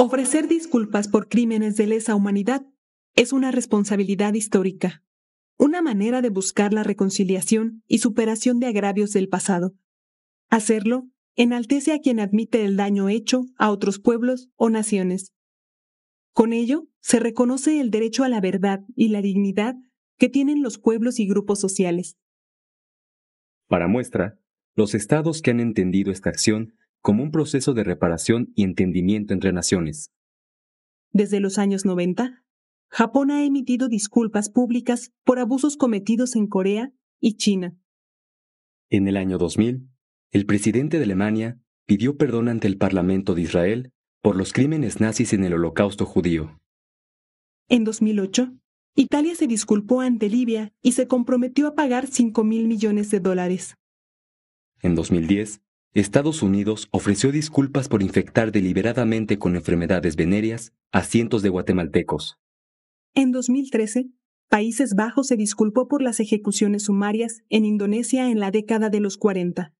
Ofrecer disculpas por crímenes de lesa humanidad es una responsabilidad histórica, una manera de buscar la reconciliación y superación de agravios del pasado. Hacerlo enaltece a quien admite el daño hecho a otros pueblos o naciones. Con ello, se reconoce el derecho a la verdad y la dignidad que tienen los pueblos y grupos sociales. Para muestra, los estados que han entendido esta acción como un proceso de reparación y entendimiento entre naciones. Desde los años 90, Japón ha emitido disculpas públicas por abusos cometidos en Corea y China. En el año 2000, el presidente de Alemania pidió perdón ante el Parlamento de Israel por los crímenes nazis en el Holocausto judío. En 2008, Italia se disculpó ante Libia y se comprometió a pagar 5 mil millones de dólares. En 2010, Estados Unidos ofreció disculpas por infectar deliberadamente con enfermedades venéreas a cientos de guatemaltecos. En 2013, Países Bajos se disculpó por las ejecuciones sumarias en Indonesia en la década de los 40.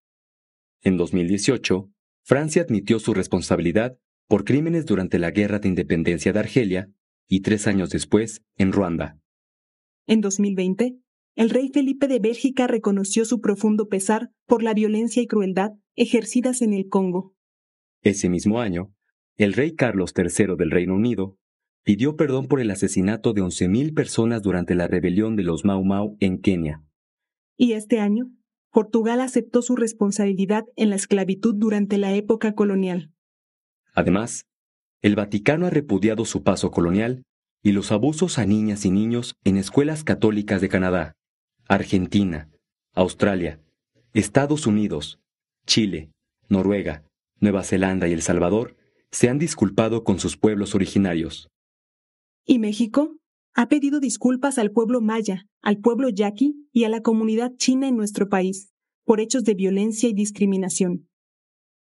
En 2018, Francia admitió su responsabilidad por crímenes durante la Guerra de Independencia de Argelia y tres años después en Ruanda. En 2020, el rey Felipe de Bélgica reconoció su profundo pesar por la violencia y crueldad ejercidas en el Congo. Ese mismo año, el rey Carlos III del Reino Unido pidió perdón por el asesinato de 11.000 personas durante la rebelión de los Mau Mau en Kenia. Y este año, Portugal aceptó su responsabilidad en la esclavitud durante la época colonial. Además, el Vaticano ha repudiado su paso colonial y los abusos a niñas y niños en escuelas católicas de Canadá, Argentina, Australia, Estados Unidos, Chile, Noruega, Nueva Zelanda y El Salvador se han disculpado con sus pueblos originarios. ¿Y México? Ha pedido disculpas al pueblo maya, al pueblo yaqui y a la comunidad china en nuestro país por hechos de violencia y discriminación.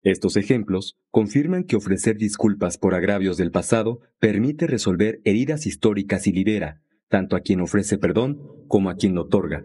Estos ejemplos confirman que ofrecer disculpas por agravios del pasado permite resolver heridas históricas y libera, tanto a quien ofrece perdón como a quien lo otorga,